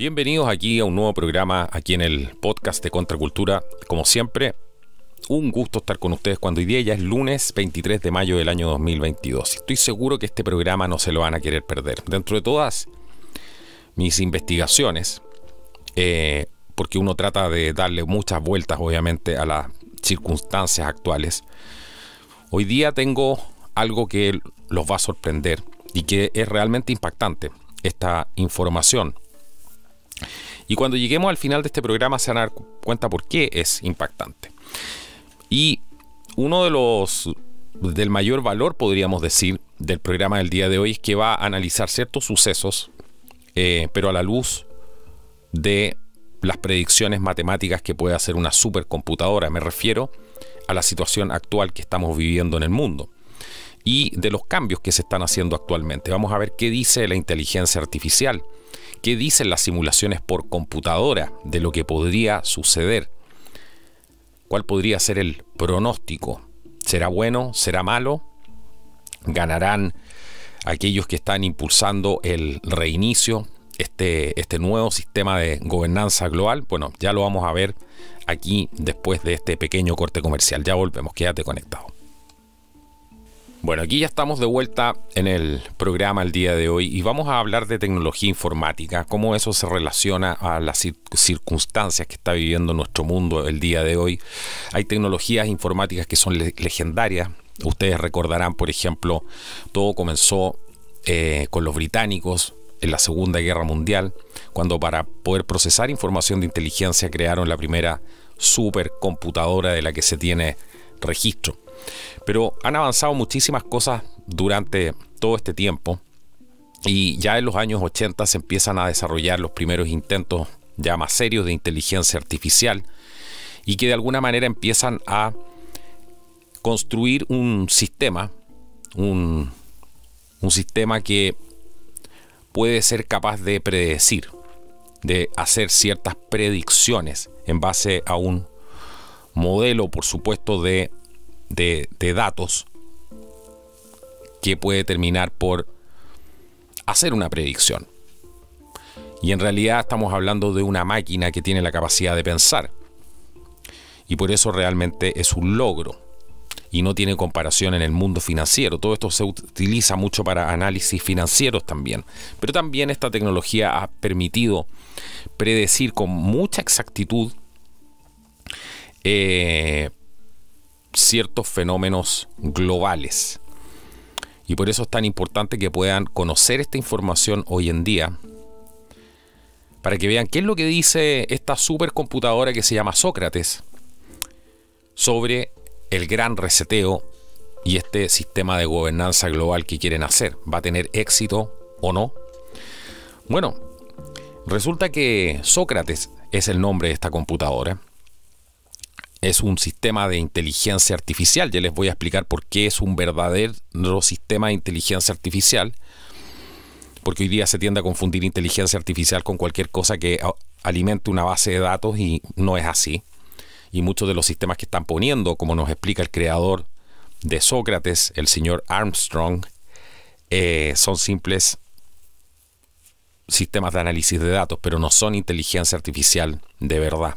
Bienvenidos aquí a un nuevo programa, aquí en el podcast de Contracultura. Como siempre, un gusto estar con ustedes cuando hoy día ya es lunes 23 de mayo del año 2022. Estoy seguro que este programa no se lo van a querer perder. Dentro de todas mis investigaciones, eh, porque uno trata de darle muchas vueltas, obviamente, a las circunstancias actuales, hoy día tengo algo que los va a sorprender y que es realmente impactante. Esta información y cuando lleguemos al final de este programa se van a dar cuenta por qué es impactante. Y uno de los del mayor valor, podríamos decir, del programa del día de hoy es que va a analizar ciertos sucesos, eh, pero a la luz de las predicciones matemáticas que puede hacer una supercomputadora. Me refiero a la situación actual que estamos viviendo en el mundo y de los cambios que se están haciendo actualmente. Vamos a ver qué dice la inteligencia artificial qué dicen las simulaciones por computadora de lo que podría suceder. ¿Cuál podría ser el pronóstico? ¿Será bueno? ¿Será malo? ¿Ganarán aquellos que están impulsando el reinicio, este, este nuevo sistema de gobernanza global? Bueno, ya lo vamos a ver aquí después de este pequeño corte comercial. Ya volvemos, quédate conectado. Bueno, aquí ya estamos de vuelta en el programa el día de hoy y vamos a hablar de tecnología informática, cómo eso se relaciona a las circunstancias que está viviendo nuestro mundo el día de hoy. Hay tecnologías informáticas que son legendarias. Ustedes recordarán, por ejemplo, todo comenzó eh, con los británicos en la Segunda Guerra Mundial, cuando para poder procesar información de inteligencia crearon la primera supercomputadora de la que se tiene registro. Pero han avanzado muchísimas cosas durante todo este tiempo y ya en los años 80 se empiezan a desarrollar los primeros intentos ya más serios de inteligencia artificial y que de alguna manera empiezan a construir un sistema, un, un sistema que puede ser capaz de predecir, de hacer ciertas predicciones en base a un modelo, por supuesto, de de, datos que puede terminar por hacer una predicción. Y en realidad estamos hablando de una máquina que tiene la capacidad de pensar. Y por eso realmente es un logro. Y no tiene comparación en el mundo financiero. Todo esto se utiliza mucho para análisis financieros también. Pero también esta tecnología ha permitido predecir con mucha exactitud eh, ciertos fenómenos globales. Y por eso es tan importante que puedan conocer esta información hoy en día, para que vean qué es lo que dice esta supercomputadora que se llama Sócrates sobre el gran reseteo y este sistema de gobernanza global que quieren hacer. ¿Va a tener éxito o no? Bueno, resulta que Sócrates es el nombre de esta computadora es un sistema de inteligencia artificial. Ya les voy a explicar por qué es un verdadero sistema de inteligencia artificial. Porque hoy día se tiende a confundir inteligencia artificial con cualquier cosa que alimente una base de datos y no es así. Y muchos de los sistemas que están poniendo, como nos explica el creador de Sócrates, el señor Armstrong, eh, son simples sistemas de análisis de datos, pero no son inteligencia artificial de verdad.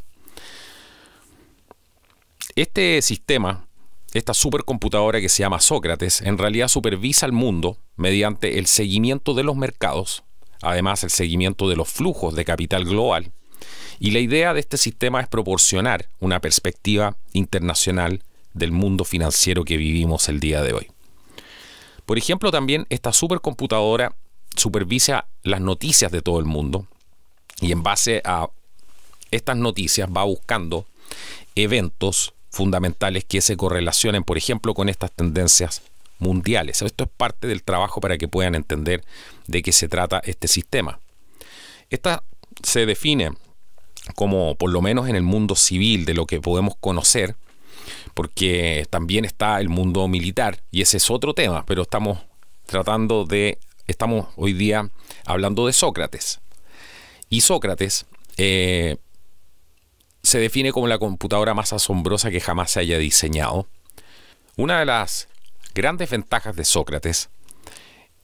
Este sistema, esta supercomputadora que se llama Sócrates, en realidad supervisa el mundo mediante el seguimiento de los mercados, además el seguimiento de los flujos de capital global. Y la idea de este sistema es proporcionar una perspectiva internacional del mundo financiero que vivimos el día de hoy. Por ejemplo, también esta supercomputadora supervisa las noticias de todo el mundo y en base a estas noticias va buscando eventos fundamentales que se correlacionen, por ejemplo, con estas tendencias mundiales. Esto es parte del trabajo para que puedan entender de qué se trata este sistema. Esta se define como, por lo menos en el mundo civil, de lo que podemos conocer, porque también está el mundo militar, y ese es otro tema, pero estamos tratando de, estamos hoy día hablando de Sócrates. Y Sócrates eh, se define como la computadora más asombrosa que jamás se haya diseñado. Una de las grandes ventajas de Sócrates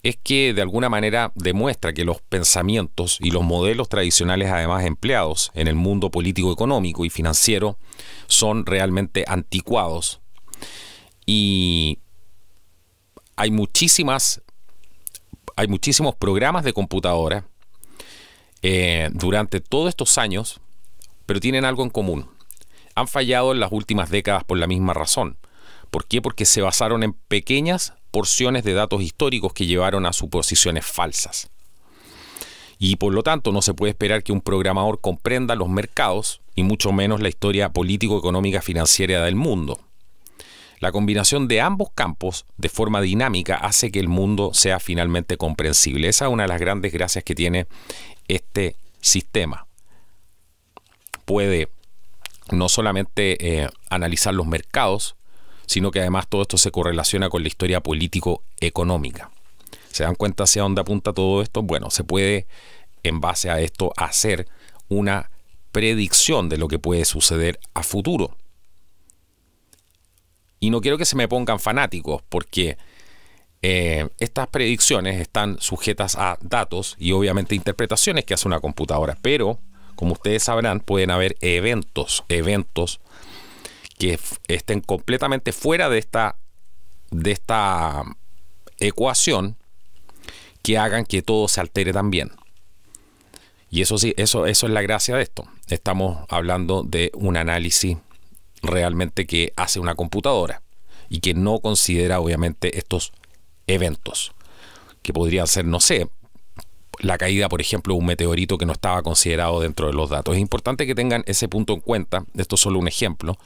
es que de alguna manera demuestra que los pensamientos y los modelos tradicionales además empleados en el mundo político, económico y financiero son realmente anticuados. Y hay muchísimas hay muchísimos programas de computadora eh, durante todos estos años pero tienen algo en común. Han fallado en las últimas décadas por la misma razón. ¿Por qué? Porque se basaron en pequeñas porciones de datos históricos que llevaron a suposiciones falsas. Y por lo tanto no se puede esperar que un programador comprenda los mercados y mucho menos la historia político-económica financiera del mundo. La combinación de ambos campos de forma dinámica hace que el mundo sea finalmente comprensible. Esa es una de las grandes gracias que tiene este sistema puede no solamente eh, analizar los mercados, sino que además todo esto se correlaciona con la historia político-económica. ¿Se dan cuenta hacia dónde apunta todo esto? Bueno, se puede, en base a esto, hacer una predicción de lo que puede suceder a futuro. Y no quiero que se me pongan fanáticos, porque eh, estas predicciones están sujetas a datos y obviamente interpretaciones que hace una computadora, pero como ustedes sabrán, pueden haber eventos, eventos que estén completamente fuera de esta, de esta ecuación que hagan que todo se altere también. Y eso sí, eso, eso es la gracia de esto. Estamos hablando de un análisis realmente que hace una computadora y que no considera obviamente estos eventos, que podrían ser, no sé, la caída, por ejemplo, de un meteorito que no estaba considerado dentro de los datos. Es importante que tengan ese punto en cuenta, esto es solo un ejemplo,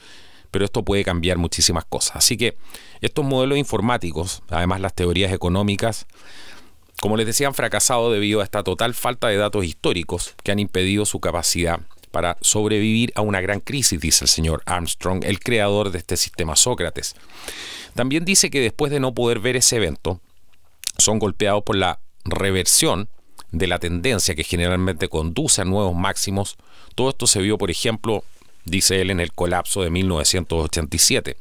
pero esto puede cambiar muchísimas cosas. Así que estos modelos informáticos, además las teorías económicas, como les decía, han fracasado debido a esta total falta de datos históricos que han impedido su capacidad para sobrevivir a una gran crisis, dice el señor Armstrong, el creador de este sistema Sócrates. También dice que después de no poder ver ese evento, son golpeados por la reversión de la tendencia que generalmente conduce a nuevos máximos, todo esto se vio, por ejemplo, dice él, en el colapso de 1987.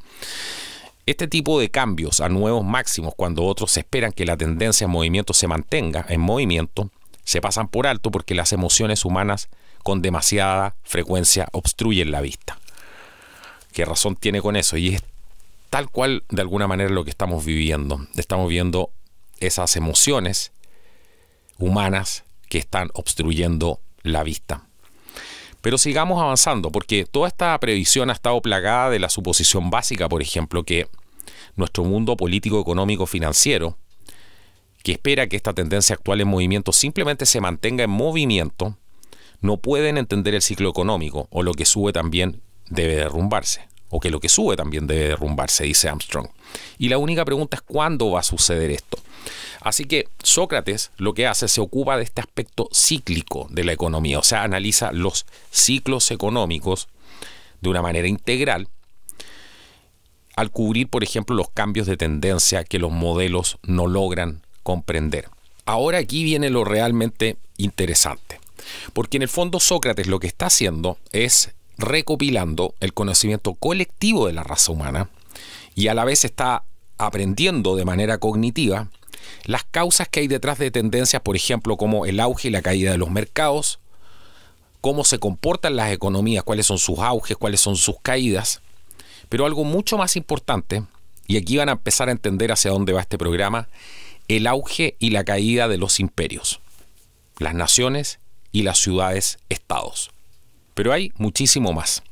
Este tipo de cambios a nuevos máximos, cuando otros esperan que la tendencia en movimiento se mantenga en movimiento, se pasan por alto porque las emociones humanas con demasiada frecuencia obstruyen la vista. ¿Qué razón tiene con eso? Y es tal cual de alguna manera lo que estamos viviendo. Estamos viendo esas emociones humanas que están obstruyendo la vista. Pero sigamos avanzando, porque toda esta previsión ha estado plagada de la suposición básica, por ejemplo, que nuestro mundo político, económico, financiero, que espera que esta tendencia actual en movimiento simplemente se mantenga en movimiento, no pueden entender el ciclo económico, o lo que sube también debe derrumbarse, o que lo que sube también debe derrumbarse, dice Armstrong. Y la única pregunta es cuándo va a suceder esto. Así que Sócrates lo que hace se ocupa de este aspecto cíclico de la economía, o sea, analiza los ciclos económicos de una manera integral al cubrir, por ejemplo, los cambios de tendencia que los modelos no logran comprender. Ahora aquí viene lo realmente interesante, porque en el fondo Sócrates lo que está haciendo es recopilando el conocimiento colectivo de la raza humana y a la vez está aprendiendo de manera cognitiva las causas que hay detrás de tendencias, por ejemplo, como el auge y la caída de los mercados, cómo se comportan las economías, cuáles son sus auges, cuáles son sus caídas. Pero algo mucho más importante, y aquí van a empezar a entender hacia dónde va este programa, el auge y la caída de los imperios, las naciones y las ciudades-estados. Pero hay muchísimo más.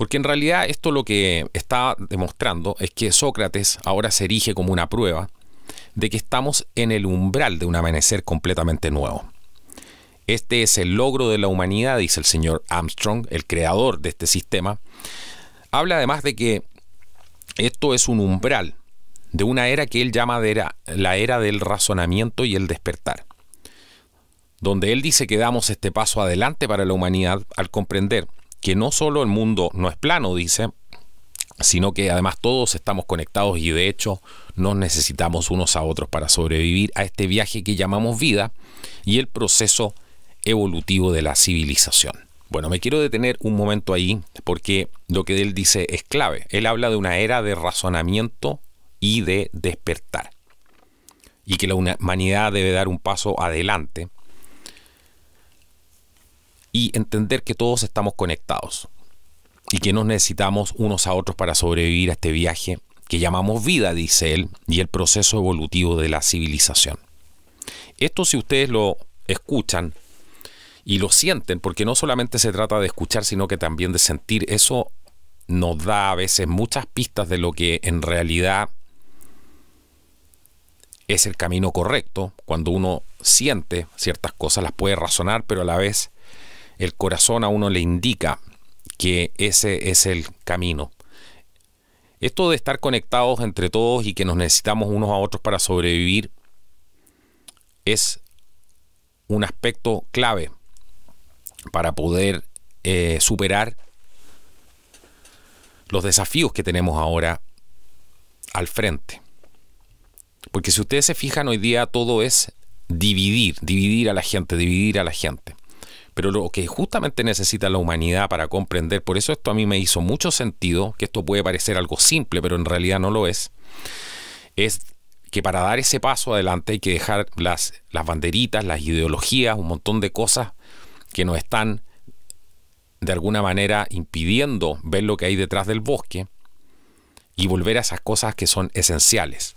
Porque en realidad esto lo que está demostrando es que Sócrates ahora se erige como una prueba de que estamos en el umbral de un amanecer completamente nuevo. Este es el logro de la humanidad, dice el señor Armstrong, el creador de este sistema. Habla además de que esto es un umbral de una era que él llama de la era del razonamiento y el despertar, donde él dice que damos este paso adelante para la humanidad al comprender que no solo el mundo no es plano, dice, sino que además todos estamos conectados y de hecho nos necesitamos unos a otros para sobrevivir a este viaje que llamamos vida y el proceso evolutivo de la civilización. Bueno, me quiero detener un momento ahí porque lo que él dice es clave. Él habla de una era de razonamiento y de despertar y que la humanidad debe dar un paso adelante y entender que todos estamos conectados y que nos necesitamos unos a otros para sobrevivir a este viaje que llamamos vida, dice él, y el proceso evolutivo de la civilización. Esto si ustedes lo escuchan y lo sienten, porque no solamente se trata de escuchar, sino que también de sentir, eso nos da a veces muchas pistas de lo que en realidad es el camino correcto. Cuando uno siente ciertas cosas, las puede razonar, pero a la vez el corazón a uno le indica que ese es el camino. Esto de estar conectados entre todos y que nos necesitamos unos a otros para sobrevivir es un aspecto clave para poder eh, superar los desafíos que tenemos ahora al frente. Porque si ustedes se fijan hoy día todo es dividir, dividir a la gente, dividir a la gente pero lo que justamente necesita la humanidad para comprender, por eso esto a mí me hizo mucho sentido, que esto puede parecer algo simple, pero en realidad no lo es, es que para dar ese paso adelante hay que dejar las, banderitas, las ideologías, un montón de cosas que nos están de alguna manera impidiendo ver lo que hay detrás del bosque y volver a esas cosas que son esenciales,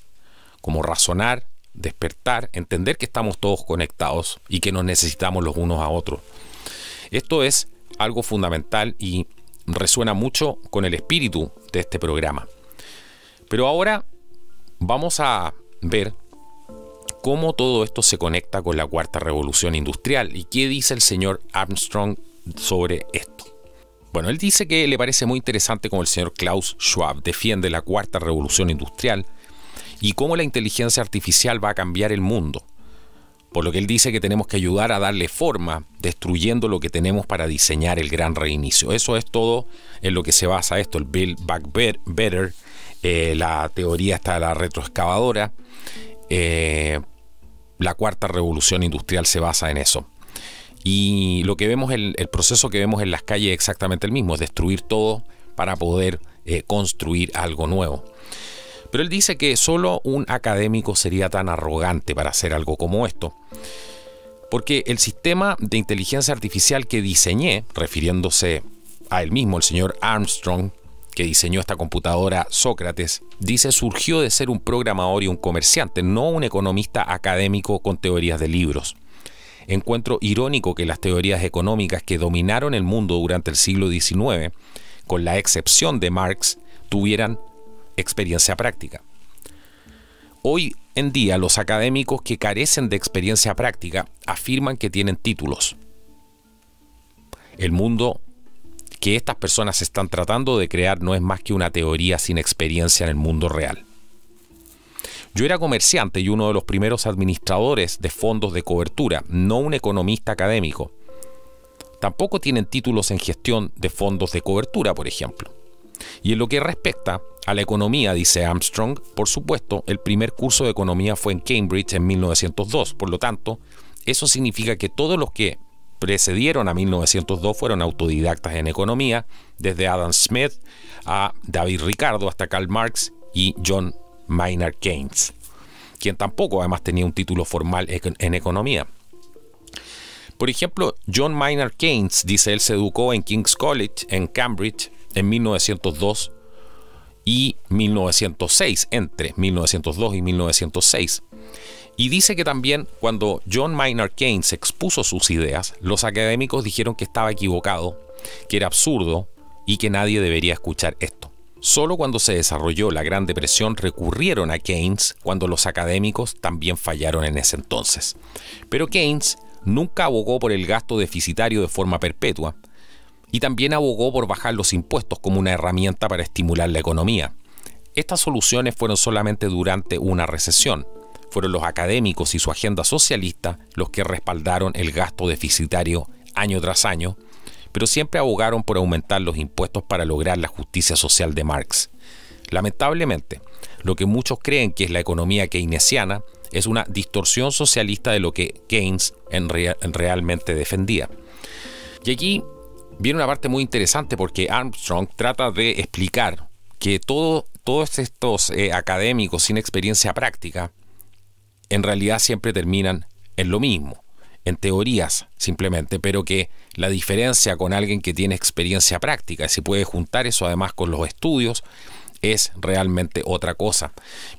como razonar, despertar, entender que estamos todos conectados y que nos necesitamos los unos a otros. Esto es algo fundamental y resuena mucho con el espíritu de este programa. Pero ahora vamos a ver cómo todo esto se conecta con la cuarta revolución industrial y qué dice el señor Armstrong sobre esto. Bueno, él dice que le parece muy interesante cómo el señor Klaus Schwab defiende la cuarta revolución industrial y cómo la inteligencia artificial va a cambiar el mundo. Por lo que él dice que tenemos que ayudar a darle forma, destruyendo lo que tenemos para diseñar el gran reinicio. Eso es todo en lo que se basa esto, el Build Back Better, eh, la teoría está la retroexcavadora. Eh, la cuarta revolución industrial se basa en eso. Y lo que vemos, el, el proceso que vemos en las calles es exactamente el mismo, es destruir todo para poder eh, construir algo nuevo. Pero él dice que solo un académico sería tan arrogante para hacer algo como esto. Porque el sistema de inteligencia artificial que diseñé, refiriéndose a él mismo, el señor Armstrong, que diseñó esta computadora Sócrates, dice surgió de ser un programador y un comerciante, no un economista académico con teorías de libros. Encuentro irónico que las teorías económicas que dominaron el mundo durante el siglo XIX, con la excepción de Marx, tuvieran experiencia práctica. Hoy en día los académicos que carecen de experiencia práctica afirman que tienen títulos. El mundo que estas personas están tratando de crear no es más que una teoría sin experiencia en el mundo real. Yo era comerciante y uno de los primeros administradores de fondos de cobertura, no un economista académico. Tampoco tienen títulos en gestión de fondos de cobertura, por ejemplo. Y en lo que respecta a la economía, dice Armstrong, por supuesto, el primer curso de economía fue en Cambridge en 1902, por lo tanto, eso significa que todos los que precedieron a 1902 fueron autodidactas en economía, desde Adam Smith a David Ricardo hasta Karl Marx y John Maynard Keynes, quien tampoco además tenía un título formal en economía. Por ejemplo, John Maynard Keynes, dice él, se educó en King's College, en Cambridge, en 1902 y 1906, entre 1902 y 1906. Y dice que también cuando John Maynard Keynes expuso sus ideas, los académicos dijeron que estaba equivocado, que era absurdo y que nadie debería escuchar esto. Solo cuando se desarrolló la Gran Depresión recurrieron a Keynes, cuando los académicos también fallaron en ese entonces. Pero Keynes nunca abogó por el gasto deficitario de forma perpetua, y también abogó por bajar los impuestos como una herramienta para estimular la economía. Estas soluciones fueron solamente durante una recesión. Fueron los académicos y su agenda socialista los que respaldaron el gasto deficitario año tras año, pero siempre abogaron por aumentar los impuestos para lograr la justicia social de Marx. Lamentablemente, lo que muchos creen que es la economía keynesiana es una distorsión socialista de lo que Keynes realmente defendía. Y aquí viene una parte muy interesante porque Armstrong trata de explicar que todos estos eh, académicos sin experiencia práctica en realidad siempre terminan en lo mismo, en teorías simplemente, pero que la diferencia con alguien que tiene experiencia práctica, si puede juntar eso además con los estudios, es realmente otra cosa.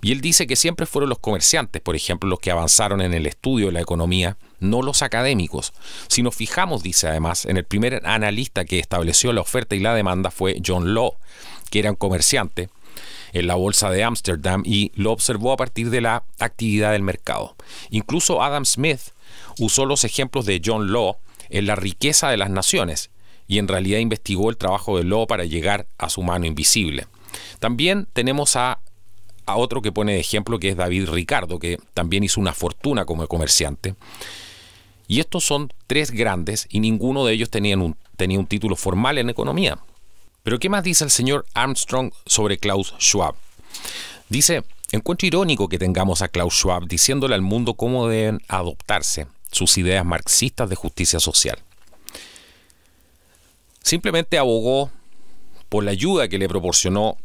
Y él dice que siempre fueron los comerciantes, por ejemplo, los que avanzaron en el estudio de la economía, no los académicos. Si nos fijamos, dice además, en el primer analista que estableció la oferta y la demanda fue John Law, que era un comerciante en la bolsa de Ámsterdam y lo observó a partir de la actividad del mercado. Incluso Adam Smith usó los ejemplos de John Law en La riqueza de las naciones y en realidad investigó el trabajo de Law para llegar a su mano invisible. También tenemos a, a otro que pone de ejemplo, que es David Ricardo, que también hizo una fortuna como comerciante. Y estos son tres grandes y ninguno de ellos tenía un título formal en economía. Pero ¿qué más dice el señor Armstrong sobre Klaus Schwab? Dice, encuentro irónico que tengamos a Klaus Schwab diciéndole al mundo cómo deben adoptarse sus ideas marxistas de justicia social. Simplemente abogó por la ayuda que le proporcionó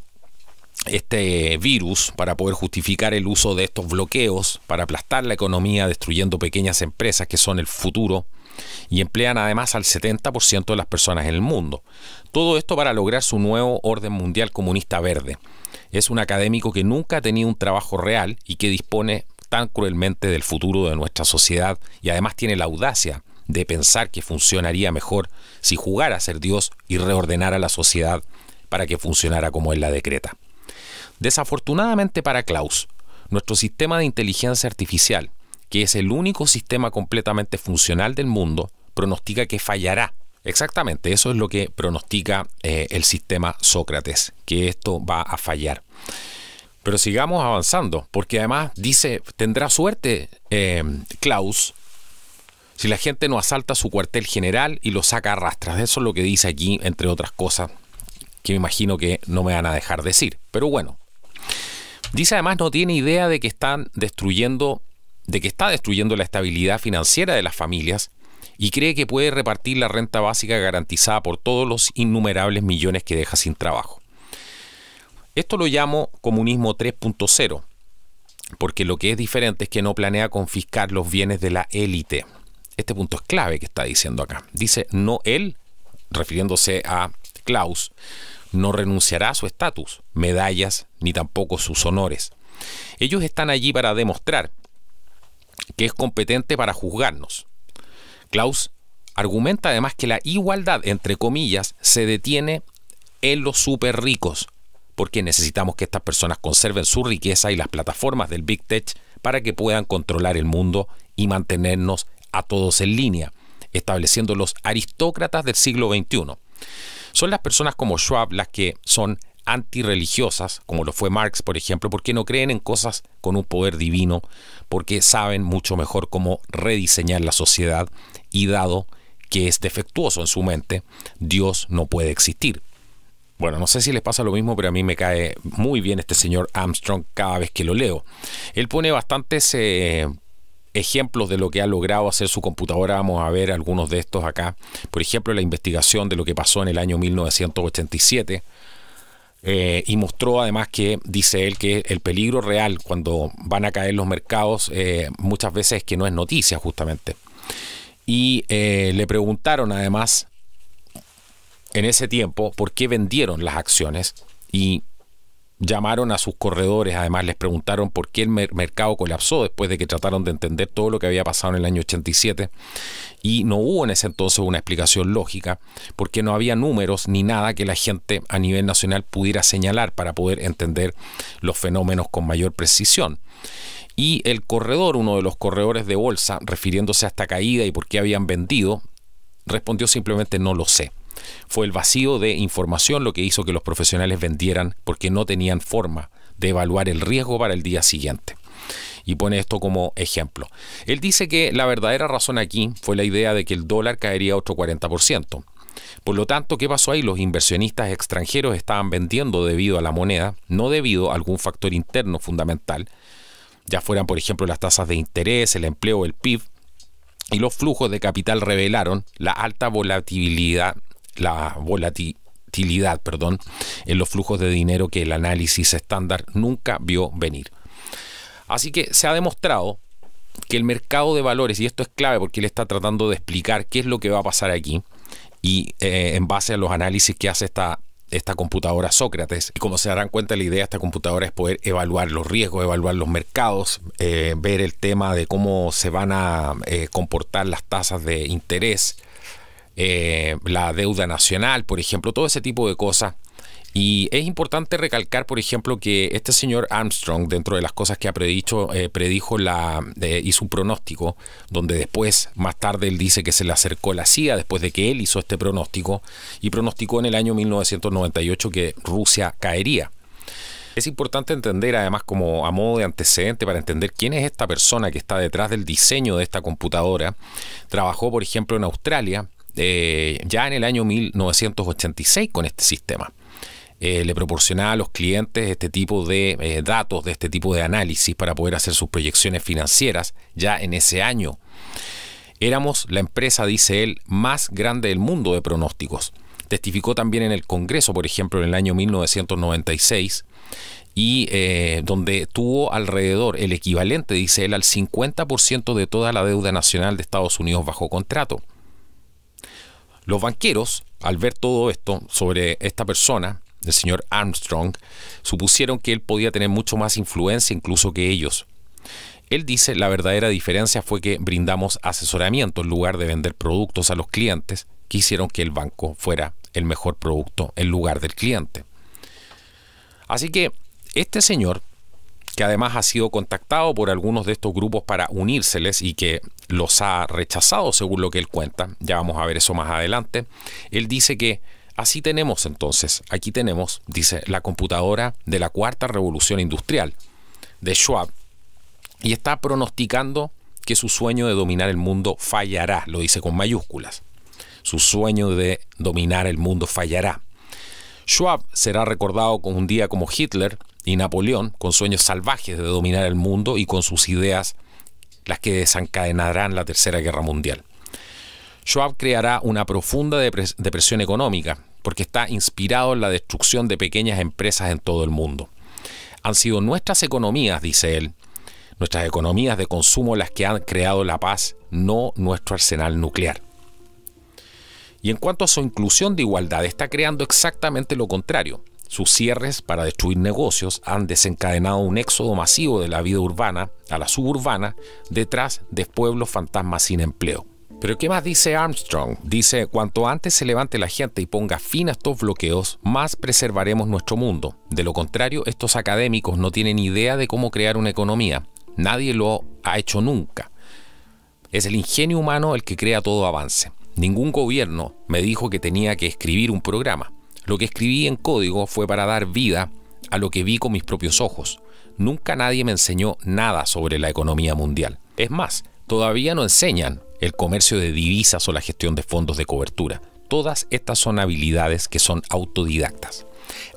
este virus para poder justificar el uso de estos bloqueos para aplastar la economía destruyendo pequeñas empresas que son el futuro y emplean además al 70% de las personas en el mundo. Todo esto para lograr su nuevo orden mundial comunista verde. Es un académico que nunca ha tenido un trabajo real y que dispone tan cruelmente del futuro de nuestra sociedad y además tiene la audacia de pensar que funcionaría mejor si jugara a ser Dios y reordenara la sociedad para que funcionara como él la decreta. Desafortunadamente para Klaus, nuestro sistema de inteligencia artificial, que es el único sistema completamente funcional del mundo, pronostica que fallará. Exactamente, eso es lo que pronostica eh, el sistema Sócrates, que esto va a fallar. Pero sigamos avanzando, porque además dice, tendrá suerte eh, Klaus si la gente no asalta su cuartel general y lo saca a rastras. Eso es lo que dice aquí, entre otras cosas, que me imagino que no me van a dejar decir. Pero bueno, Dice además no tiene idea de que están destruyendo, de que está destruyendo la estabilidad financiera de las familias y cree que puede repartir la renta básica garantizada por todos los innumerables millones que deja sin trabajo. Esto lo llamo comunismo 3.0, porque lo que es diferente es que no planea confiscar los bienes de la élite. Este punto es clave que está diciendo acá. Dice, no él, refiriéndose a Klaus, no renunciará a su estatus, medallas, ni tampoco sus honores. Ellos están allí para demostrar que es competente para juzgarnos. Klaus argumenta además que la igualdad, entre comillas, se detiene en los super ricos, porque necesitamos que estas personas conserven su riqueza y las plataformas del Big Tech para que puedan controlar el mundo y mantenernos a todos en línea, estableciendo los aristócratas del siglo XXI. Son las personas como Schwab las que son antirreligiosas, como lo fue Marx, por ejemplo, porque no creen en cosas con un poder divino, porque saben mucho mejor cómo rediseñar la sociedad y dado que es defectuoso en su mente, Dios no puede existir. Bueno, no sé si les pasa lo mismo, pero a mí me cae muy bien este señor Armstrong cada vez que lo leo. Él pone bastantes eh, ejemplos de lo que ha logrado hacer su computadora. Vamos a ver algunos de estos acá. Por ejemplo, la investigación de lo que pasó en el año 1987. Eh, y mostró además que, dice él, que el peligro real cuando van a caer los mercados eh, muchas veces es que no es noticia justamente. Y eh, le preguntaron además en ese tiempo por qué vendieron las acciones y llamaron a sus corredores, además les preguntaron por qué el mercado colapsó después de que trataron de entender todo lo que había pasado en el año 87 y no hubo en ese entonces una explicación lógica porque no había números ni nada que la gente a nivel nacional pudiera señalar para poder entender los fenómenos con mayor precisión. Y el corredor, uno de los corredores de bolsa, refiriéndose a esta caída y por qué habían vendido, respondió simplemente no lo sé. Fue el vacío de información lo que hizo que los profesionales vendieran porque no tenían forma de evaluar el riesgo para el día siguiente. Y pone esto como ejemplo. Él dice que la verdadera razón aquí fue la idea de que el dólar caería otro 40%. Por lo tanto, ¿qué pasó ahí? Los inversionistas extranjeros estaban vendiendo debido a la moneda, no debido a algún factor interno fundamental, ya fueran por ejemplo las tasas de interés, el empleo, el PIB, y los flujos de capital revelaron la alta volatilidad la volatilidad perdón, en los flujos de dinero que el análisis estándar nunca vio venir. Así que se ha demostrado que el mercado de valores, y esto es clave porque él está tratando de explicar qué es lo que va a pasar aquí, y eh, en base a los análisis que hace esta esta computadora Sócrates. Y como se darán cuenta, la idea de esta computadora es poder evaluar los riesgos, evaluar los mercados, eh, ver el tema de cómo se van a eh, comportar las tasas de interés, eh, la deuda nacional, por ejemplo, todo ese tipo de cosas. Y es importante recalcar, por ejemplo, que este señor Armstrong, dentro de las cosas que ha predicho, eh, predijo la, eh, hizo un pronóstico, donde después, más tarde, él dice que se le acercó la CIA después de que él hizo este pronóstico y pronosticó en el año 1998 que Rusia caería. Es importante entender, además, como a modo de antecedente, para entender quién es esta persona que está detrás del diseño de esta computadora. Trabajó, por ejemplo, en Australia, eh, ya en el año 1986 con este sistema. Eh, le proporcionaba a los clientes este tipo de eh, datos, de este tipo de análisis para poder hacer sus proyecciones financieras ya en ese año. Éramos la empresa, dice él, más grande del mundo de pronósticos. Testificó también en el Congreso, por ejemplo, en el año 1996, y donde tuvo alrededor el equivalente, dice él, al 50% de toda la deuda nacional de Estados Unidos bajo contrato. Los banqueros, al ver todo esto sobre esta persona, el señor Armstrong, supusieron que él podía tener mucho más influencia incluso que ellos. Él dice, la verdadera diferencia fue que brindamos asesoramiento en lugar de vender productos a los clientes que hicieron que el banco fuera el mejor producto en lugar del cliente. Así que este señor que además ha sido contactado por algunos de estos grupos para unírseles y que los ha rechazado, según lo que él cuenta. Ya vamos a ver eso más adelante. Él dice que así tenemos entonces, aquí tenemos, dice, la computadora de la cuarta revolución industrial de Schwab y está pronosticando que su sueño de dominar el mundo fallará, lo dice con mayúsculas. Su sueño de dominar el mundo fallará. Schwab será recordado con un día como Hitler, y Napoleón, con sueños salvajes de dominar el mundo y con sus ideas las que desencadenarán la Tercera Guerra Mundial. Schwab creará una profunda depresión económica porque está inspirado en la destrucción de pequeñas empresas en todo el mundo. Han sido nuestras economías, dice él, nuestras economías de consumo las que han creado la paz, no nuestro arsenal nuclear. Y en cuanto a su inclusión de igualdad, está creando exactamente lo contrario. Sus cierres para destruir negocios han desencadenado un éxodo masivo de la vida urbana a la suburbana detrás de pueblos fantasmas sin empleo. Pero ¿qué más dice Armstrong? Dice, cuanto antes se levante la gente y ponga fin a estos bloqueos, más preservaremos nuestro mundo. De lo contrario, estos académicos no tienen idea de cómo crear una economía. Nadie lo ha hecho nunca. Es el ingenio humano el que crea todo avance. Ningún gobierno me dijo que tenía que escribir un programa. Lo que escribí en código fue para dar vida a lo que vi con mis propios ojos. Nunca nadie me enseñó nada sobre la economía mundial. Es más, todavía no enseñan el comercio de divisas o la gestión de fondos de cobertura. Todas estas son habilidades que son autodidactas.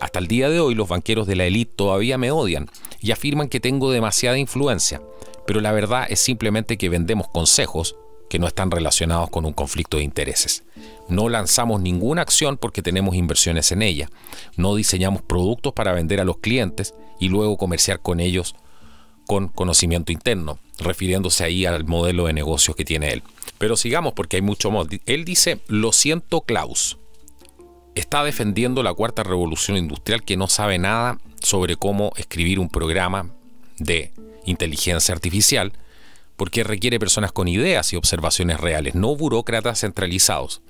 Hasta el día de hoy los banqueros de la élite todavía me odian y afirman que tengo demasiada influencia, pero la verdad es simplemente que vendemos consejos que no están relacionados con un conflicto de intereses. No lanzamos ninguna acción porque tenemos inversiones en ella. No diseñamos productos para vender a los clientes y luego comerciar con ellos con conocimiento interno, refiriéndose ahí al modelo de negocio que tiene él. Pero sigamos porque hay mucho más. Él dice, lo siento Klaus, está defendiendo la cuarta revolución industrial que no sabe nada sobre cómo escribir un programa de inteligencia artificial porque requiere personas con ideas y observaciones reales, no burócratas centralizados.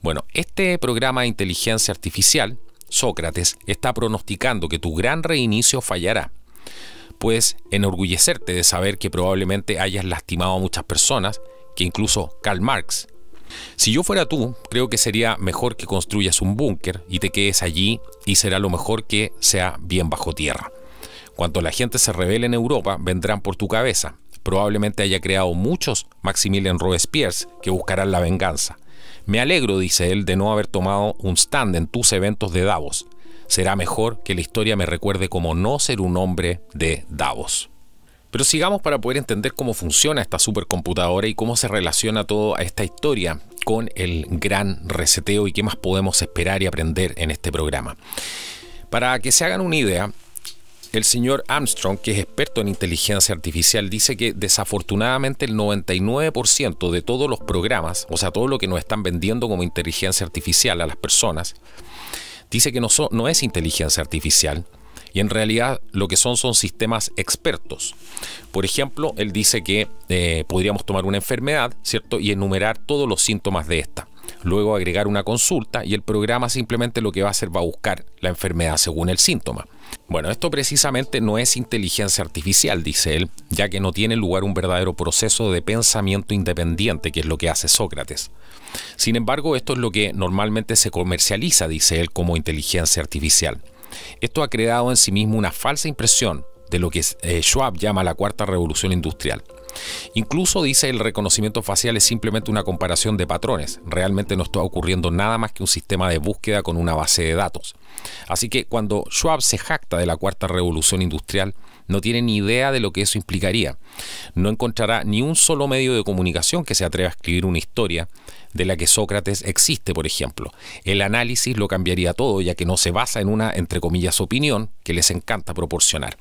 Bueno, este programa de inteligencia artificial, Sócrates, está pronosticando que tu gran reinicio fallará. Puedes enorgullecerte de saber que probablemente hayas lastimado a muchas personas, que incluso Karl Marx. Si yo fuera tú, creo que sería mejor que construyas un búnker y te quedes allí y será lo mejor que sea bien bajo tierra. Cuando la gente se revele en Europa, vendrán por tu cabeza. Probablemente haya creado muchos Maximilian Robespierre que buscarán la venganza. Me alegro, dice él, de no haber tomado un stand en tus eventos de Davos. Será mejor que la historia me recuerde como no ser un hombre de Davos. Pero sigamos para poder entender cómo funciona esta supercomputadora y cómo se relaciona todo a esta historia con el gran reseteo y qué más podemos esperar y aprender en este programa. Para que se hagan una idea, el señor Armstrong, que es experto en inteligencia artificial, dice que desafortunadamente el 99% de todos los programas, o sea, todo lo que nos están vendiendo como inteligencia artificial a las personas, dice que no, es inteligencia artificial, y en realidad lo que son son sistemas expertos. Por ejemplo, él dice que eh, podríamos tomar una enfermedad, ¿cierto? Y enumerar todos los síntomas de esta. Luego agregar una consulta y el programa simplemente lo que va a hacer va a buscar la enfermedad según el síntoma. Bueno, esto precisamente no es inteligencia artificial, dice él, ya que no tiene lugar un verdadero proceso de pensamiento independiente, que es lo que hace Sócrates. Sin embargo, esto es lo que normalmente se comercializa, dice él, como inteligencia artificial. Esto ha creado en sí mismo una falsa impresión de lo que eh, Schwab llama la cuarta revolución industrial. Incluso dice el reconocimiento facial es simplemente una comparación de patrones. Realmente no está ocurriendo nada más que un sistema de búsqueda con una base de datos. Así que cuando Schwab se jacta de la cuarta revolución industrial, no tiene ni idea de lo que eso implicaría. No encontrará ni un solo medio de comunicación que se atreva a escribir una historia de la que Sócrates existe, por ejemplo. El análisis lo cambiaría todo, ya que no se basa en una, entre comillas, opinión que les encanta proporcionar.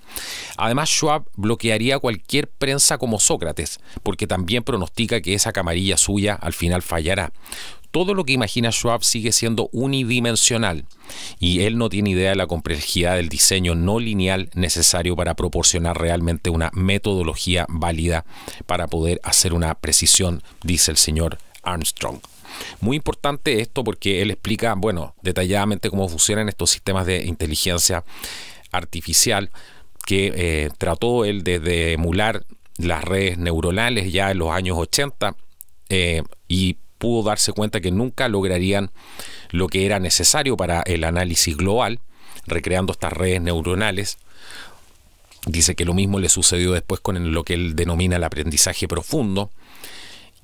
Además, Schwab bloquearía cualquier prensa como Sócrates, porque también pronostica que esa camarilla suya al final fallará todo lo que imagina Schwab sigue siendo unidimensional y él no tiene idea de la complejidad del diseño no lineal necesario para proporcionar realmente una metodología válida para poder hacer una precisión, dice el señor Armstrong. Muy importante esto porque él explica, bueno, detalladamente cómo funcionan estos sistemas de inteligencia artificial que eh, trató él de emular las redes neuronales ya en los años 80 eh, y pudo darse cuenta que nunca lograrían lo que era necesario para el análisis global, recreando estas redes neuronales. Dice que lo mismo le sucedió después con lo que él denomina el aprendizaje profundo,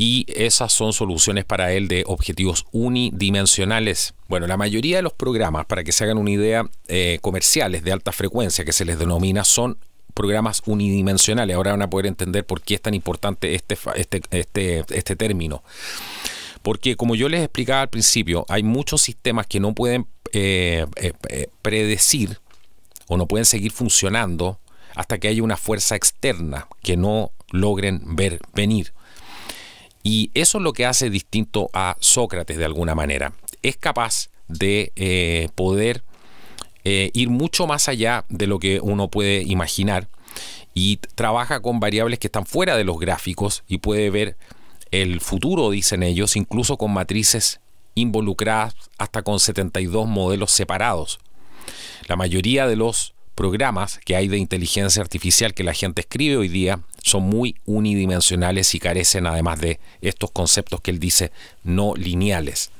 y esas son soluciones para él de objetivos unidimensionales. Bueno, la mayoría de los programas, para que se hagan una idea, eh, comerciales de alta frecuencia que se les denomina son programas unidimensionales. Ahora van a poder entender por qué es tan importante este, este, este, este término. Porque como yo les explicaba al principio, hay muchos sistemas que no pueden eh, eh, predecir o no pueden seguir funcionando hasta que haya una fuerza externa que no logren ver venir. Y eso es lo que hace distinto a Sócrates de alguna manera. Es capaz de eh, poder eh, ir mucho más allá de lo que uno puede imaginar y trabaja con variables que están fuera de los gráficos y puede ver el futuro, dicen ellos, incluso con matrices involucradas hasta con 72 modelos separados. La mayoría de los programas que hay de inteligencia artificial que la gente escribe hoy día son muy unidimensionales y carecen además de estos conceptos que él dice no lineales.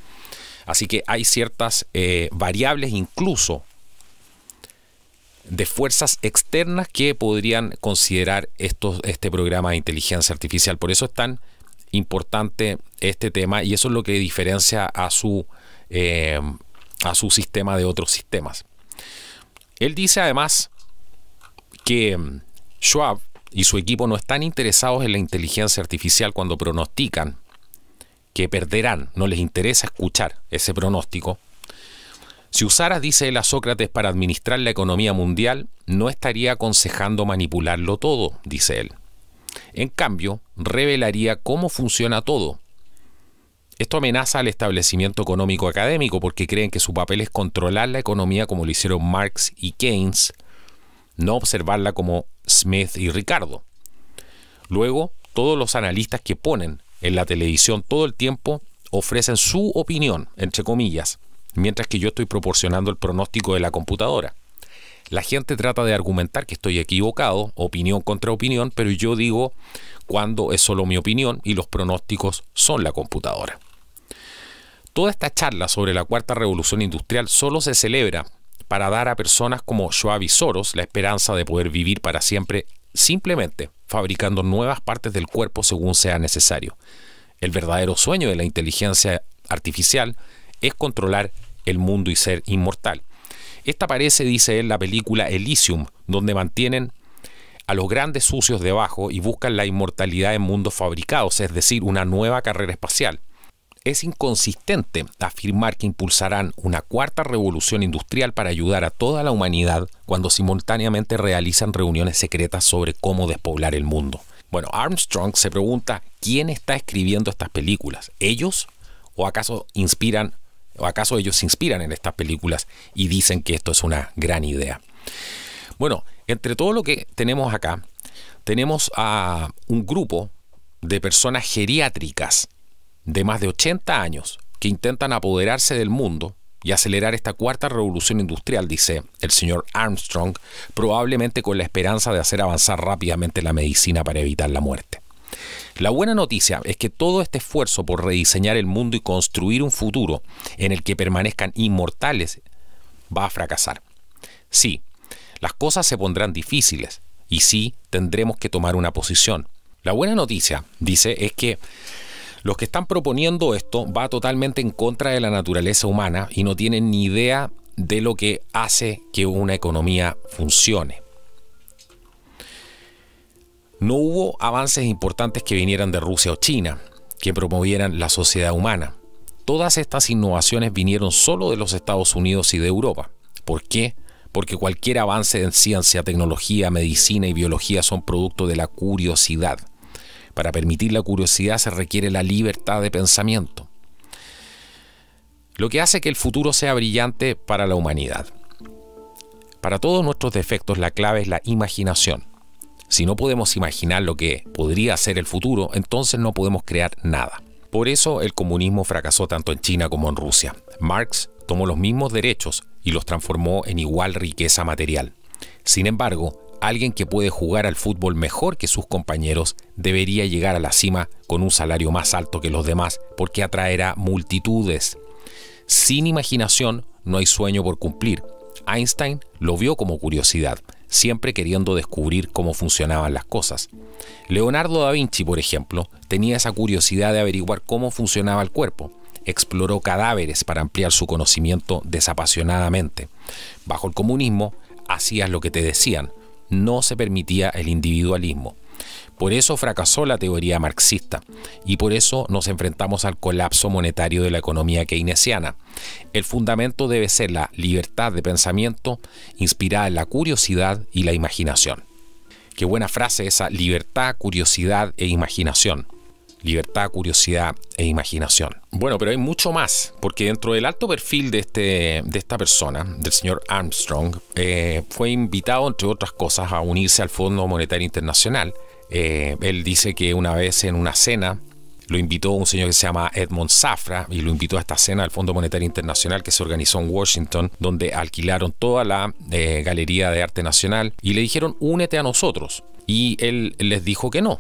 Así que hay ciertas eh, variables incluso de fuerzas externas que podrían considerar estos, este programa de inteligencia artificial. Por eso es tan importante este tema y eso es lo que diferencia a su, eh, a su sistema de otros sistemas. Él dice además que mm, Schwab y su equipo no están interesados en la inteligencia artificial cuando pronostican que perderán. No les interesa escuchar ese pronóstico. Si usaras, dice él a Sócrates, para administrar la economía mundial, no estaría aconsejando manipularlo todo, dice él. En cambio, revelaría cómo funciona todo esto amenaza al establecimiento económico académico porque creen que su papel es controlar la economía como lo hicieron Marx y Keynes, no observarla como Smith y Ricardo. Luego, todos los analistas que ponen en la televisión todo el tiempo ofrecen su opinión, entre comillas, mientras que yo estoy proporcionando el pronóstico de la computadora. La gente trata de argumentar que estoy equivocado, opinión contra opinión, pero yo digo cuando es solo mi opinión y los pronósticos son la computadora. Toda esta charla sobre la cuarta revolución industrial solo se celebra para dar a personas como Schwab Soros la esperanza de poder vivir para siempre simplemente fabricando nuevas partes del cuerpo según sea necesario. El verdadero sueño de la inteligencia artificial es controlar el mundo y ser inmortal. Esta parece, dice él, la película Elysium, donde mantienen a los grandes sucios debajo y buscan la inmortalidad en mundos fabricados, es decir, una nueva carrera espacial. Es inconsistente afirmar que impulsarán una cuarta revolución industrial para ayudar a toda la humanidad cuando simultáneamente realizan reuniones secretas sobre cómo despoblar el mundo. Bueno, Armstrong se pregunta quién está escribiendo estas películas, ellos o acaso inspiran o acaso ellos se inspiran en estas películas y dicen que esto es una gran idea. Bueno, entre todo lo que tenemos acá, tenemos a un grupo de personas geriátricas de más de 80 años que intentan apoderarse del mundo y acelerar esta cuarta revolución industrial, dice el señor Armstrong, probablemente con la esperanza de hacer avanzar rápidamente la medicina para evitar la muerte. La buena noticia es que todo este esfuerzo por rediseñar el mundo y construir un futuro en el que permanezcan inmortales va a fracasar. Sí, las cosas se pondrán difíciles y sí tendremos que tomar una posición. La buena noticia, dice, es que los que están proponiendo esto va totalmente en contra de la naturaleza humana y no tienen ni idea de lo que hace que una economía funcione. No hubo avances importantes que vinieran de Rusia o China, que promovieran la sociedad humana. Todas estas innovaciones vinieron solo de los Estados Unidos y de Europa. ¿Por qué? Porque cualquier avance en ciencia, tecnología, medicina y biología son producto de la curiosidad para permitir la curiosidad se requiere la libertad de pensamiento. Lo que hace que el futuro sea brillante para la humanidad. Para todos nuestros defectos la clave es la imaginación. Si no podemos imaginar lo que podría ser el futuro, entonces no podemos crear nada. Por eso el comunismo fracasó tanto en China como en Rusia. Marx tomó los mismos derechos y los transformó en igual riqueza material. Sin embargo, alguien que puede jugar al fútbol mejor que sus compañeros debería llegar a la cima con un salario más alto que los demás porque atraerá multitudes. Sin imaginación no hay sueño por cumplir. Einstein lo vio como curiosidad, siempre queriendo descubrir cómo funcionaban las cosas. Leonardo da Vinci, por ejemplo, tenía esa curiosidad de averiguar cómo funcionaba el cuerpo. Exploró cadáveres para ampliar su conocimiento desapasionadamente. Bajo el comunismo, hacías lo que te decían, no se permitía el individualismo. Por eso fracasó la teoría marxista y por eso nos enfrentamos al colapso monetario de la economía keynesiana. El fundamento debe ser la libertad de pensamiento inspirada en la curiosidad y la imaginación. Qué buena frase esa, libertad, curiosidad e imaginación libertad, curiosidad e imaginación. Bueno, pero hay mucho más, porque dentro del alto perfil de, este, de esta persona, del señor Armstrong, eh, fue invitado, entre otras cosas, a unirse al Fondo Monetario Internacional. Eh, él dice que una vez en una cena lo invitó un señor que se llama Edmond Safra y lo invitó a esta cena al Fondo Monetario Internacional que se organizó en Washington, donde alquilaron toda la eh, galería de arte nacional y le dijeron únete a nosotros y él les dijo que no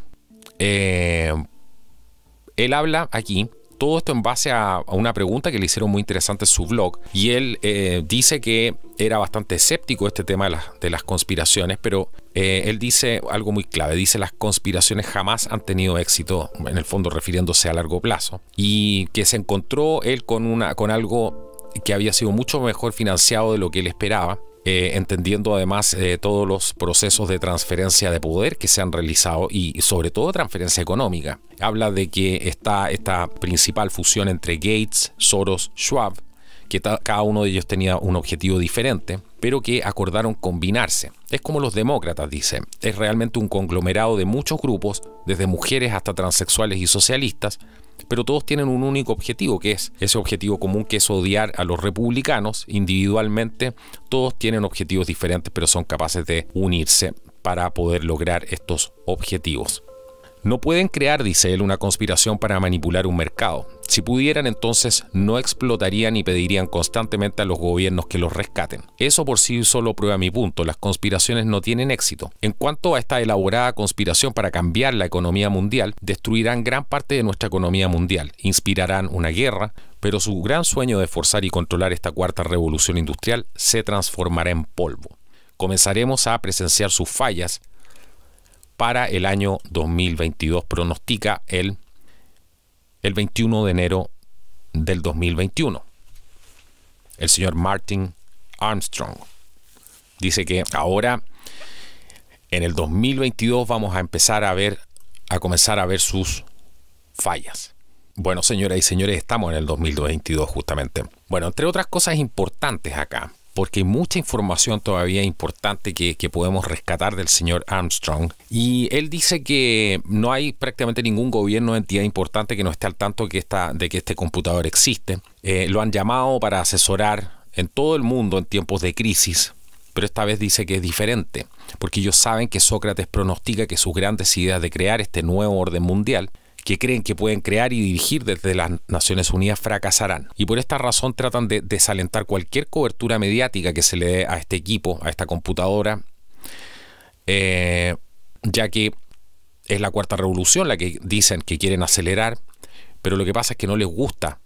él habla aquí todo esto en base a, una pregunta que le hicieron muy interesante en su blog. Y él eh, dice que era bastante escéptico este tema de las, de las conspiraciones, pero eh, él dice algo muy clave. Dice las conspiraciones jamás han tenido éxito, en el fondo refiriéndose a largo plazo. Y que se encontró él con, una, con algo que había sido mucho mejor financiado de lo que él esperaba eh, entendiendo además eh, todos los procesos de transferencia de poder que se han realizado y sobre todo transferencia económica. Habla de que está esta principal fusión entre Gates, Soros, Schwab, que cada uno de ellos tenía un objetivo diferente pero que acordaron combinarse. Es como los demócratas, dicen, Es realmente un conglomerado de muchos grupos, desde mujeres hasta transexuales y socialistas, pero todos tienen un único objetivo, que es ese objetivo común que es odiar a los republicanos individualmente. Todos tienen objetivos diferentes, pero son capaces de unirse para poder lograr estos objetivos. No pueden crear, dice él, una conspiración para manipular un mercado. Si pudieran, entonces no explotarían y pedirían constantemente a los gobiernos que los rescaten. Eso por sí solo prueba mi punto, las conspiraciones no tienen éxito. En cuanto a esta elaborada conspiración para cambiar la economía mundial, destruirán gran parte de nuestra economía mundial, inspirarán una guerra, pero su gran sueño de forzar y controlar esta cuarta revolución industrial se transformará en polvo. Comenzaremos a presenciar sus fallas para el año 2022, pronostica el, el 21 de enero del 2021. El señor Martin Armstrong dice que ahora en el 2022 vamos a empezar a ver, a comenzar a ver sus fallas. Bueno, señoras y señores, estamos en el 2022 justamente. Bueno, entre otras cosas importantes acá, porque hay mucha información todavía importante que, podemos rescatar del señor Armstrong. Y él dice que no hay prácticamente ningún gobierno o entidad importante que no esté al tanto que de que este computador existe. Eh, lo han llamado para asesorar en todo el mundo en tiempos de crisis, pero esta vez dice que es diferente, porque ellos saben que Sócrates pronostica que sus grandes ideas de crear este nuevo orden mundial que creen que pueden crear y dirigir desde las Naciones Unidas fracasarán. Y por esta razón tratan de desalentar cualquier cobertura mediática que se le dé a este equipo, a esta computadora, eh, ya que es la cuarta revolución la que dicen que quieren acelerar, pero lo que pasa es que no les gusta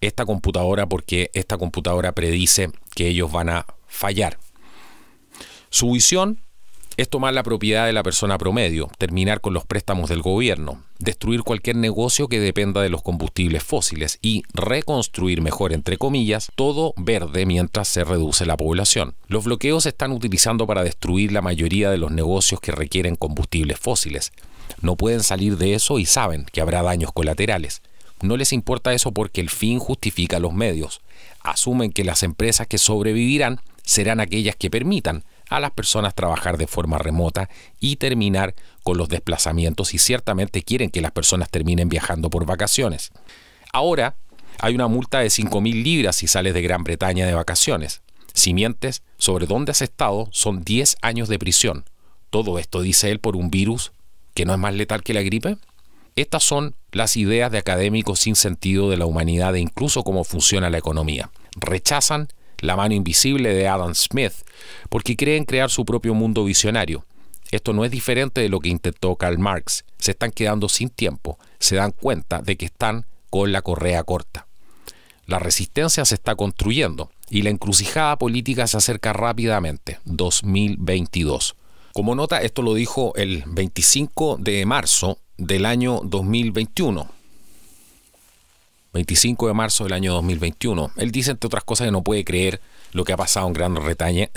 esta computadora porque esta computadora predice que ellos van a fallar. Su visión es tomar la propiedad de la persona promedio, terminar con los préstamos del gobierno, destruir cualquier negocio que dependa de los combustibles fósiles y reconstruir mejor, entre comillas, todo verde mientras se reduce la población. Los bloqueos se están utilizando para destruir la mayoría de los negocios que requieren combustibles fósiles. No pueden salir de eso y saben que habrá daños colaterales. No les importa eso porque el fin justifica los medios. Asumen que las empresas que sobrevivirán serán aquellas que permitan a las personas trabajar de forma remota y terminar con los desplazamientos y ciertamente quieren que las personas terminen viajando por vacaciones. Ahora hay una multa de 5.000 libras si sales de Gran Bretaña de vacaciones. Si mientes sobre dónde has estado, son 10 años de prisión. Todo esto, dice él, por un virus que no es más letal que la gripe. Estas son las ideas de académicos sin sentido de la humanidad e incluso cómo funciona la economía. Rechazan la mano invisible de Adam Smith, porque creen crear su propio mundo visionario. Esto no es diferente de lo que intentó Karl Marx. Se están quedando sin tiempo, se dan cuenta de que están con la correa corta. La resistencia se está construyendo y la encrucijada política se acerca rápidamente, 2022. Como nota, esto lo dijo el 25 de marzo del año 2021 25 de marzo del año 2021. Él dice, entre otras cosas, que no puede creer lo que ha pasado en Gran Bretaña,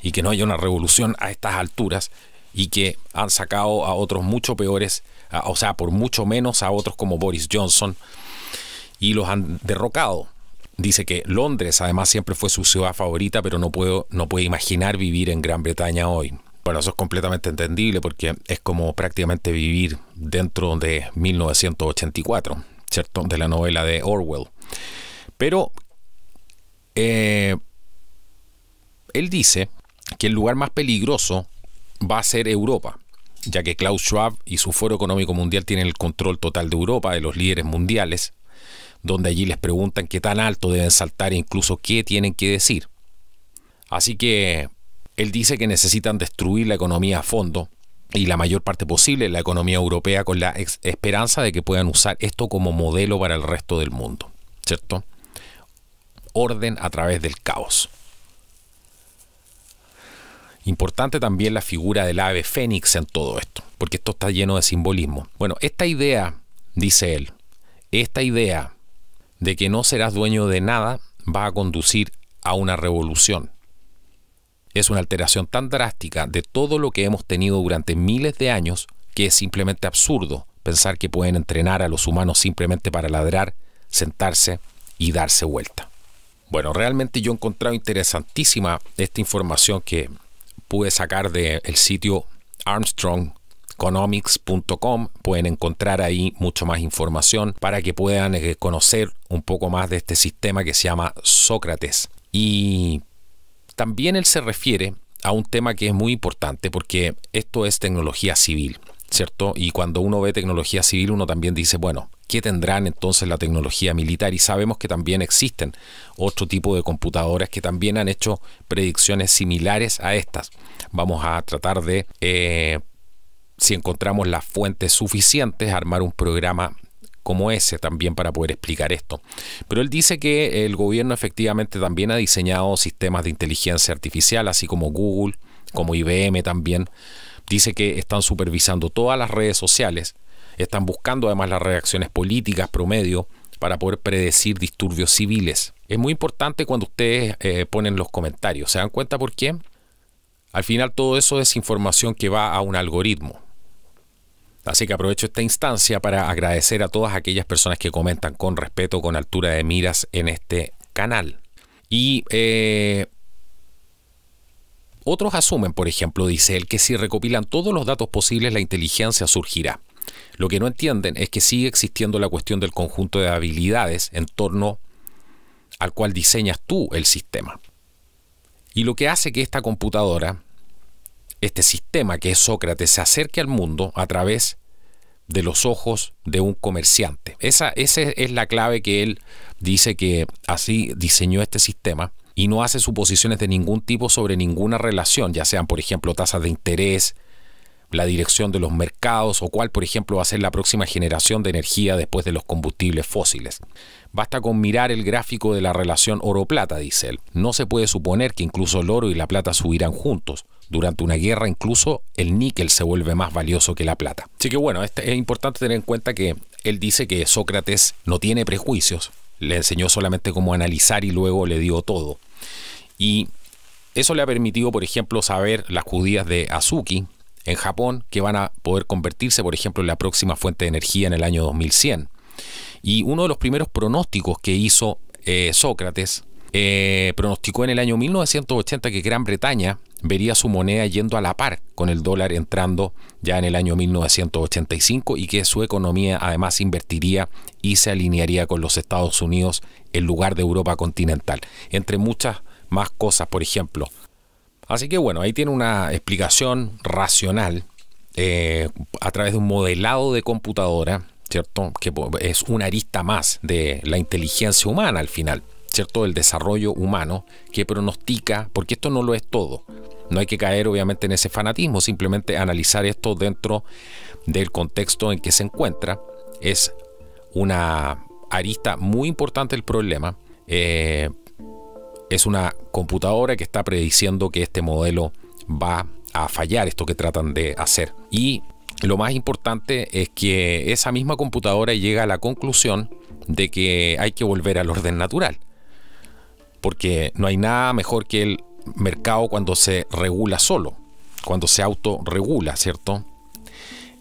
y que no haya una revolución a estas alturas y que han sacado a otros mucho peores, o sea, por mucho menos a otros como Boris Johnson y los han derrocado. Dice que Londres además siempre fue su ciudad favorita, pero no, puedo, no puede imaginar vivir en Gran Bretaña hoy. Bueno, eso es completamente entendible porque es como prácticamente vivir dentro de 1984. De la novela de Orwell. Pero eh, él dice que el lugar más peligroso va a ser Europa, ya que Klaus Schwab y su Foro Económico Mundial tienen el control total de Europa, de los líderes mundiales, donde allí les preguntan qué tan alto deben saltar e incluso qué tienen que decir. Así que él dice que necesitan destruir la economía a fondo, y la mayor parte posible en la economía europea con la esperanza de que puedan usar esto como modelo para el resto del mundo, ¿cierto? Orden a través del caos. Importante también la figura del ave fénix en todo esto, porque esto está lleno de simbolismo. Bueno, esta idea, dice él, esta idea de que no serás dueño de nada va a conducir a una revolución es una alteración tan drástica de todo lo que hemos tenido durante miles de años que es simplemente absurdo pensar que pueden entrenar a los humanos simplemente para ladrar, sentarse y darse vuelta. Bueno, realmente yo he encontrado interesantísima esta información que pude sacar del sitio armstrongconomics.com. Pueden encontrar ahí mucho más información para que puedan eh, conocer un poco más de este sistema que se llama Sócrates. Y también él se refiere a un tema que es muy importante porque esto es tecnología civil, ¿cierto? Y cuando uno ve tecnología civil uno también dice, bueno, ¿qué tendrán entonces la tecnología militar? Y sabemos que también existen otro tipo de computadoras que también han hecho predicciones similares a estas. Vamos a tratar de, eh, si encontramos las fuentes suficientes, armar un programa como ese también para poder explicar esto. Pero él dice que el gobierno efectivamente también ha diseñado sistemas de inteligencia artificial, así como Google, como IBM también. Dice que están supervisando todas las redes sociales, están buscando además las reacciones políticas promedio para poder predecir disturbios civiles. Es muy importante cuando ustedes eh, ponen los comentarios. ¿Se dan cuenta por qué? Al final todo eso es información que va a un algoritmo. Así que aprovecho esta instancia para agradecer a todas aquellas personas que comentan con respeto, con altura de miras en este canal. Y eh, otros asumen, por ejemplo, dice él, que si recopilan todos los datos posibles la inteligencia surgirá. Lo que no entienden es que sigue existiendo la cuestión del conjunto de habilidades en torno al cual diseñas tú el sistema. Y lo que hace que esta computadora, este sistema que es Sócrates se acerque al mundo a través de los ojos de un comerciante. Esa, esa es la clave que él dice que así diseñó este sistema y no hace suposiciones de ningún tipo sobre ninguna relación, ya sean, por ejemplo, tasas de interés, la dirección de los mercados o cuál, por ejemplo, va a ser la próxima generación de energía después de los combustibles fósiles. Basta con mirar el gráfico de la relación oro-plata, dice él. No se puede suponer que incluso el oro y la plata subirán juntos. Durante una guerra incluso el níquel se vuelve más valioso que la plata. Así que bueno, este, es importante tener en cuenta que él dice que Sócrates no tiene prejuicios, le enseñó solamente cómo analizar y luego le dio todo. Y eso le ha permitido, por ejemplo, saber las judías de Azuki en Japón, que van a poder convertirse, por ejemplo, en la próxima fuente de energía en el año 2100. Y uno de los primeros pronósticos que hizo eh, Sócrates eh, pronosticó en el año 1980 que Gran Bretaña vería su moneda yendo a la par con el dólar entrando ya en el año 1985 y que su economía además invertiría y se alinearía con los Estados Unidos en lugar de Europa continental, entre muchas más cosas, por ejemplo. Así que bueno, ahí tiene una explicación racional eh, a través de un modelado de computadora, ¿cierto? Que es una arista más de la inteligencia humana al final. ¿cierto?, el desarrollo humano, que pronostica, porque esto no lo es todo. No hay que caer obviamente en ese fanatismo, simplemente analizar esto dentro del contexto en que se encuentra. Es una arista muy importante el problema. Eh, es una computadora que está prediciendo que este modelo va a fallar, esto que tratan de hacer. Y lo más importante es que esa misma computadora llega a la conclusión de que hay que volver al orden natural porque no hay nada mejor que el mercado cuando se regula solo, cuando se autorregula, ¿cierto?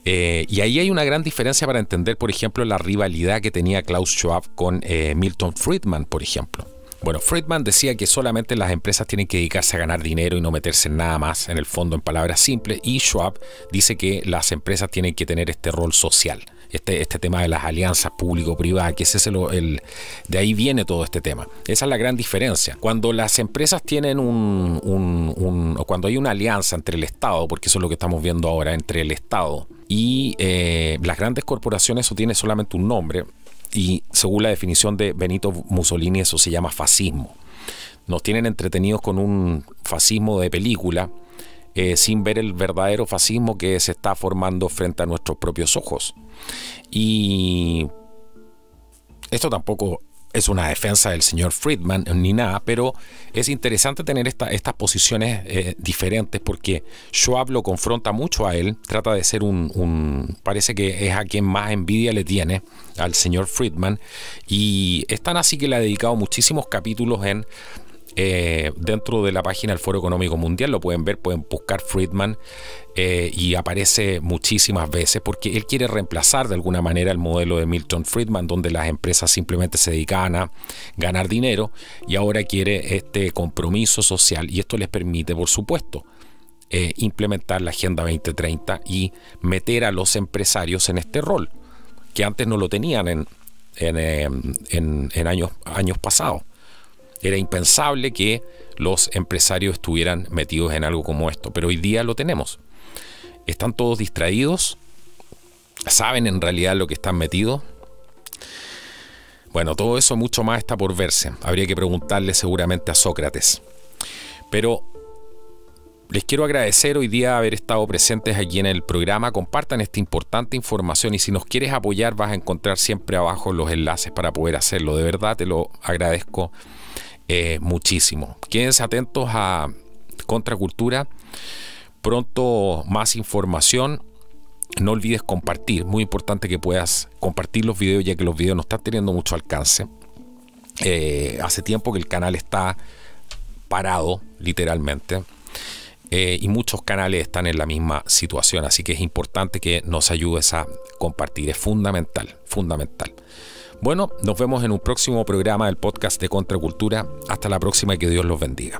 Eh, y ahí hay una gran diferencia para entender, por ejemplo, la rivalidad que tenía Klaus Schwab con eh, Milton Friedman, por ejemplo. Bueno, Friedman decía que solamente las empresas tienen que dedicarse a ganar dinero y no meterse en nada más, en el fondo, en palabras simples, y Schwab dice que las empresas tienen que tener este rol social este, este tema de las alianzas público-privadas, que ese es el, de ahí viene todo este tema. Esa es la gran diferencia. Cuando las empresas tienen un, cuando hay una alianza entre el Estado, porque eso es lo que estamos viendo ahora, entre el Estado y eh, las grandes corporaciones, eso tiene solamente un nombre, y según la definición de Benito Mussolini, eso se llama fascismo. Nos tienen entretenidos con un fascismo de película eh, sin ver el verdadero fascismo que se está formando frente a nuestros propios ojos. Y esto tampoco es una defensa del señor Friedman ni nada, pero es interesante tener estas posiciones eh, diferentes porque Schwab lo confronta mucho a él, trata de ser un, un, parece que es a quien más envidia le tiene al señor Friedman y es tan así que le ha dedicado muchísimos capítulos en eh, dentro de la página del Foro Económico Mundial, lo pueden ver, pueden buscar Friedman eh, y aparece muchísimas veces porque él quiere reemplazar de alguna manera el modelo de Milton Friedman, donde las empresas simplemente se dedican a ganar dinero y ahora quiere este compromiso social y esto les permite, por supuesto, eh, implementar la Agenda 2030 y meter a los empresarios en este rol, que antes no lo tenían en, en años, años pasados. Era impensable que los empresarios estuvieran metidos en algo como esto, pero hoy día lo tenemos. Están todos distraídos, saben en realidad lo que están metidos. Bueno, todo eso mucho más está por verse. Habría que preguntarle seguramente a Sócrates. Pero les quiero agradecer hoy día haber estado presentes aquí en el programa. Compartan esta importante información y si nos quieres apoyar vas a encontrar siempre abajo los enlaces para poder hacerlo. De verdad te lo agradezco eh, muchísimo. Quédense atentos a Contracultura. Pronto más información. No olvides compartir. Muy importante que puedas compartir los videos ya que los videos no están teniendo mucho alcance. Eh, hace tiempo que el canal está parado, literalmente. Eh, y muchos canales están en la misma situación, así que es importante que nos ayudes a compartir, es fundamental, fundamental. Bueno, nos vemos en un próximo programa del podcast de Contracultura. Hasta la próxima y que Dios los bendiga.